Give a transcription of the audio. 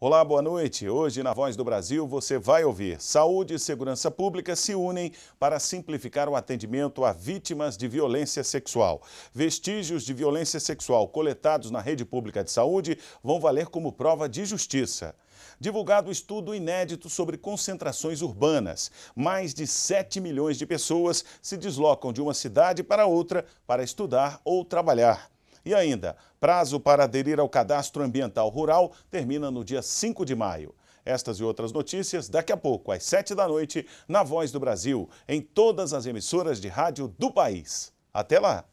Olá, boa noite. Hoje, na Voz do Brasil, você vai ouvir: Saúde e Segurança Pública se unem para simplificar o atendimento a vítimas de violência sexual. Vestígios de violência sexual coletados na rede pública de saúde vão valer como prova de justiça. Divulgado estudo inédito sobre concentrações urbanas. Mais de 7 milhões de pessoas se deslocam de uma cidade para outra para estudar ou trabalhar. E ainda, prazo para aderir ao cadastro ambiental rural termina no dia 5 de maio. Estas e outras notícias daqui a pouco, às 7 da noite, na Voz do Brasil, em todas as emissoras de rádio do país. Até lá!